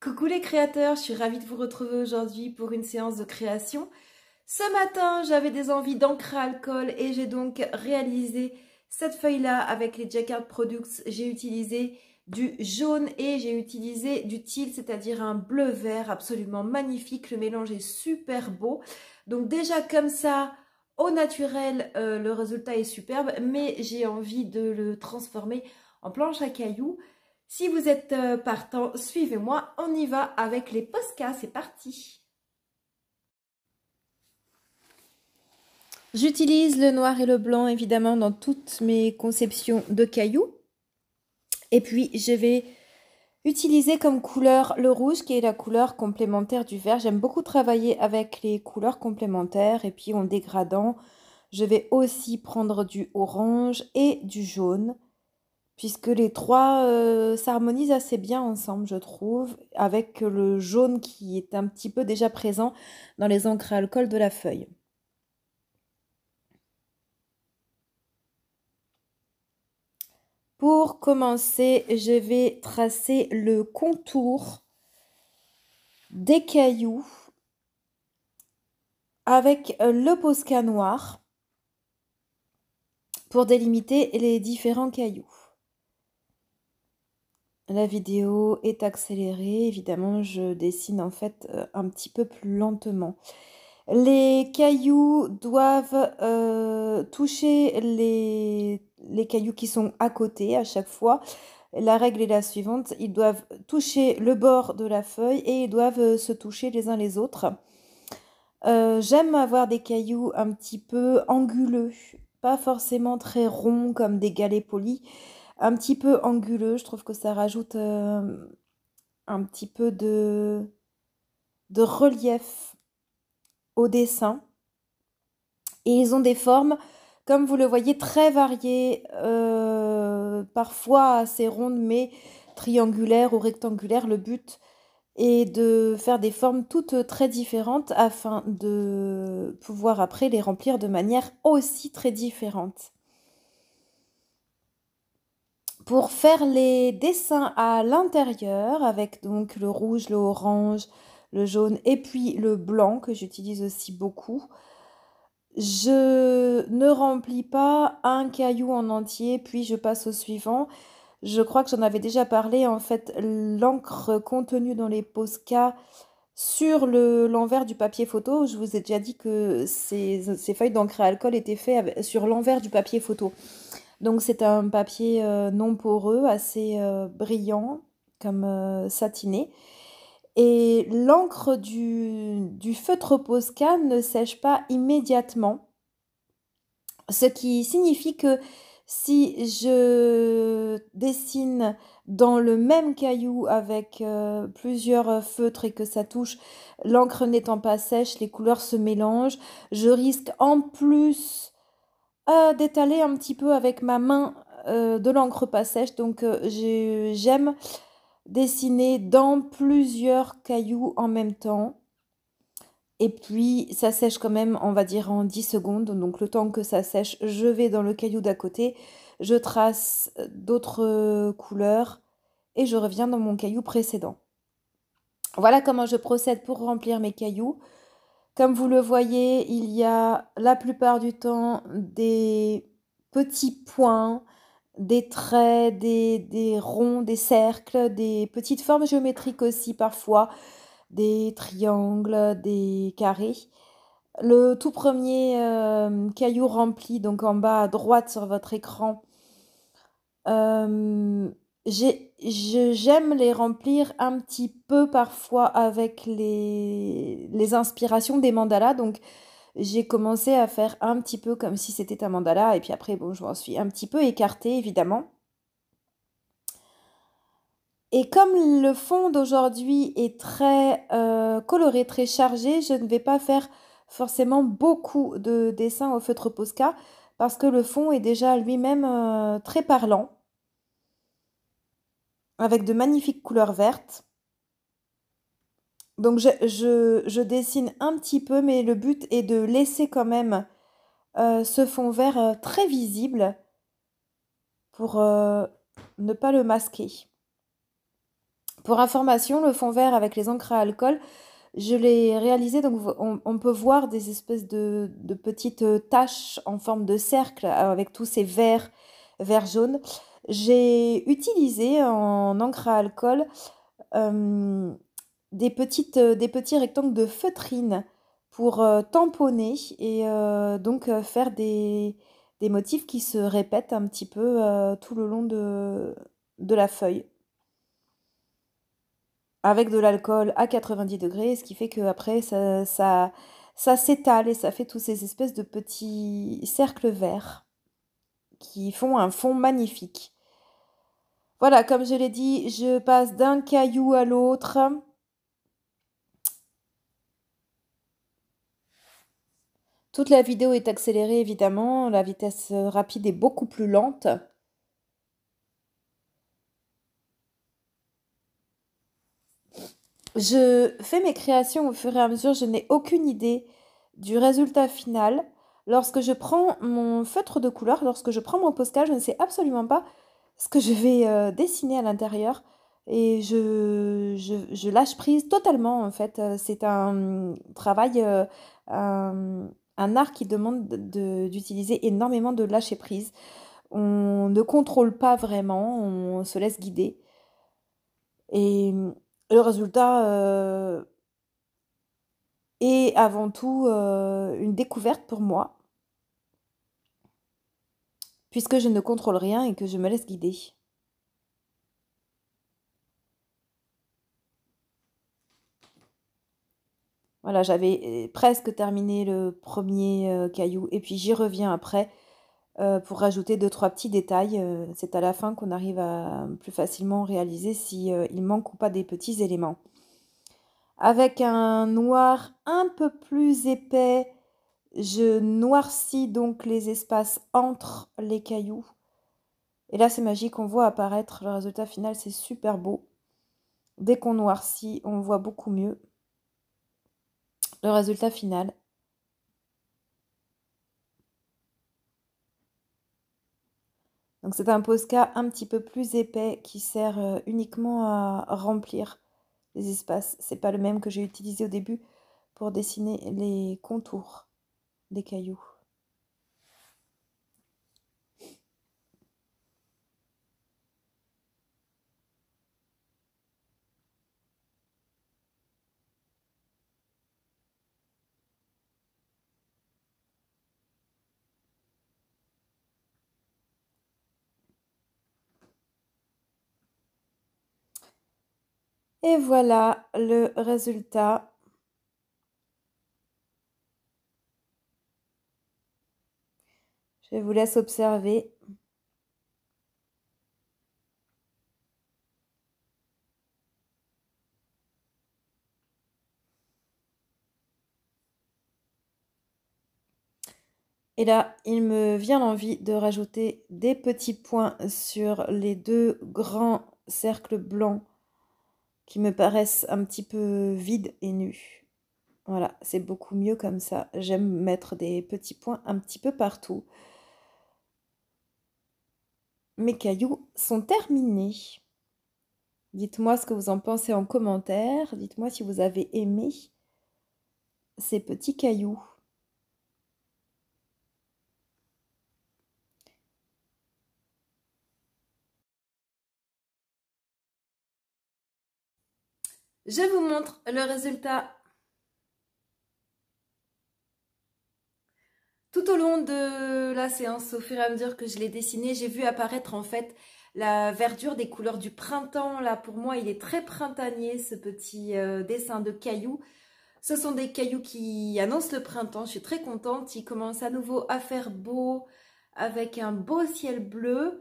Coucou les créateurs, je suis ravie de vous retrouver aujourd'hui pour une séance de création. Ce matin, j'avais des envies d'encre à alcool et j'ai donc réalisé cette feuille-là avec les Jacquard Products. J'ai utilisé du jaune et j'ai utilisé du teal, c'est-à-dire un bleu vert absolument magnifique. Le mélange est super beau. Donc déjà comme ça, au naturel, euh, le résultat est superbe, mais j'ai envie de le transformer en planche à cailloux. Si vous êtes euh, partant, suivez-moi, on y va avec les poscas, c'est parti J'utilise le noir et le blanc évidemment dans toutes mes conceptions de cailloux. Et puis je vais utiliser comme couleur le rouge qui est la couleur complémentaire du vert. J'aime beaucoup travailler avec les couleurs complémentaires et puis en dégradant, je vais aussi prendre du orange et du jaune puisque les trois euh, s'harmonisent assez bien ensemble, je trouve, avec le jaune qui est un petit peu déjà présent dans les encres à alcool de la feuille. Pour commencer, je vais tracer le contour des cailloux avec le Posca noir pour délimiter les différents cailloux. La vidéo est accélérée, évidemment je dessine en fait euh, un petit peu plus lentement. Les cailloux doivent euh, toucher les, cailloux qui sont à côté à chaque fois. La règle est la suivante, ils doivent toucher le bord de la feuille et ils doivent euh, se toucher les uns les autres. J'aime avoir des cailloux un petit peu anguleux, pas forcément très ronds comme des galets polis un petit peu anguleux. Je trouve que ça rajoute euh, un petit peu de, relief au dessin. Et ils ont des formes, comme vous le voyez, très variées, euh, parfois assez rondes, mais triangulaires ou rectangulaires. Le but est de faire des formes toutes très différentes afin de pouvoir après les remplir de manière aussi très différente pour faire les dessins à l'intérieur avec donc le rouge, le orange, le jaune et puis le blanc que j'utilise aussi beaucoup. Je ne remplis pas un caillou en entier puis je passe au suivant. Je crois que j'en avais déjà parlé en fait l'encre contenue dans les Posca sur l'envers du papier photo, je vous ai déjà dit que ces, feuilles d'encre à alcool étaient faites sur l'envers du papier photo. Donc c'est un papier euh, non poreux, assez euh, brillant, comme euh, satiné. Et l'encre du, feutre Posca ne sèche pas immédiatement, ce qui signifie que si je dessine dans le même caillou avec plusieurs feutres et que ça touche, l'encre n'étant pas sèche, les couleurs se mélangent, je risque en plus d'étaler un petit peu avec ma main euh, de l'encre pas sèche. Donc euh, j'aime dessiner dans plusieurs cailloux en même temps. Et puis ça sèche quand même, on va dire en 10 secondes. Donc le temps que ça sèche, je vais dans le caillou d'à côté, je trace d'autres couleurs et je reviens dans mon caillou précédent. Voilà comment je procède pour remplir mes cailloux. Comme vous le voyez, il y a la plupart du temps des petits points, des traits, des, ronds, des cercles, des petites formes géométriques aussi parfois, des triangles, des carrés. Le tout premier euh, caillou rempli, donc en bas à droite sur votre écran, euh, j'aime les remplir un petit peu parfois avec les, inspirations des mandalas. Donc, j'ai commencé à faire un petit peu comme si c'était un mandala. Et puis après, bon, je m'en suis un petit peu écartée, évidemment. Et comme le fond d'aujourd'hui est très euh, coloré, très chargé, je ne vais pas faire forcément beaucoup de dessins au feutre Posca parce que le fond est déjà lui-même euh, très parlant avec de magnifiques couleurs vertes. Donc je, dessine un petit peu, mais le but est de laisser quand même euh, ce fond vert euh, très visible pour euh, ne pas le masquer. Pour information, le fond vert avec les encres à alcool, je l'ai réalisé, donc on, peut voir des espèces de, de, petites taches en forme de cercle avec tous ces verts, verts jaunes. J'ai utilisé en encre à alcool euh, des, petits rectangles de feutrine pour euh, tamponner et euh, donc faire des, motifs qui se répètent un petit peu tout le long de, la feuille. Avec de l'alcool à 90 degrés, ce qui fait qu'après ça, ça s'étale et ça fait tous ces espèces de petits cercles verts qui font un fond magnifique. Voilà, comme je l'ai dit, je passe d'un caillou à l'autre. Toute la vidéo est accélérée, évidemment. La vitesse rapide est beaucoup plus lente. Je fais mes créations au fur et à mesure. Je n'ai aucune idée du résultat final. Lorsque je prends mon feutre de couleur, lorsque je prends mon Posca, je ne sais absolument pas ce que je vais euh, dessiner à l'intérieur. Et je, lâche prise totalement, en fait. Euh, c'est un hum, travail, euh, un, art qui demande d'utiliser énormément de lâcher prise. On ne contrôle pas vraiment, on se laisse guider. Et hum, le résultat est avant tout une découverte pour moi puisque je ne contrôle rien et que je me laisse guider. Voilà, j'avais euh, presque terminé le premier euh, caillou et puis j'y reviens après euh, pour rajouter deux, trois petits détails. C'est à la fin qu'on arrive à plus facilement réaliser s'il manque ou pas des petits éléments. Avec un noir un peu plus épais je noircis donc les espaces entre les cailloux. Et là, c'est magique, on voit apparaître le résultat final, c'est super beau. Dès qu'on noircit, on voit beaucoup mieux le résultat final. Donc c'est un Posca un petit peu plus épais qui sert euh, uniquement à remplir les espaces. C'est pas le même que j'ai utilisé au début pour dessiner les contours des cailloux. Et voilà le résultat. Je vous laisse observer. Et là, il me vient l'envie de rajouter des petits points sur les deux grands cercles blancs qui me paraissent un petit peu vides et nus. Voilà, c'est beaucoup mieux comme ça. J'aime mettre des petits points un petit peu partout mes cailloux sont terminés. Dites-moi ce que vous en pensez en commentaire. Dites-moi si vous avez aimé ces petits cailloux. Je vous montre le résultat Tout au long de la séance, au fur et à mesure que je l'ai dessiné, j'ai vu apparaître en fait la verdure des couleurs du printemps. Là, pour moi, il est très printanier ce petit euh, dessin de cailloux. Ce sont des cailloux qui annoncent le printemps. Je suis très contente. Il commence à nouveau à faire beau avec un beau ciel bleu.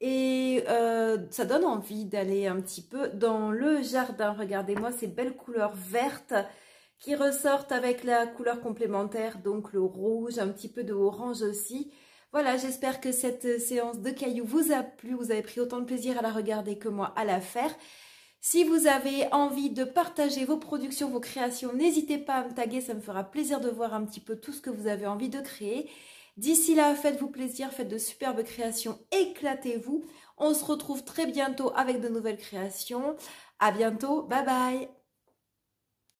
Et euh, ça donne envie d'aller un petit peu dans le jardin. Regardez-moi ces belles couleurs vertes qui ressortent avec la couleur complémentaire, donc le rouge, un petit peu de orange aussi. Voilà, j'espère que cette séance de cailloux vous a plu, vous avez pris autant de plaisir à la regarder que moi à la faire. Si vous avez envie de partager vos productions, vos créations, n'hésitez pas à me taguer, ça me fera plaisir de voir un petit peu tout ce que vous avez envie de créer. D'ici là, faites-vous plaisir, faites de superbes créations, éclatez-vous. On se retrouve très bientôt avec de nouvelles créations. À bientôt, bye bye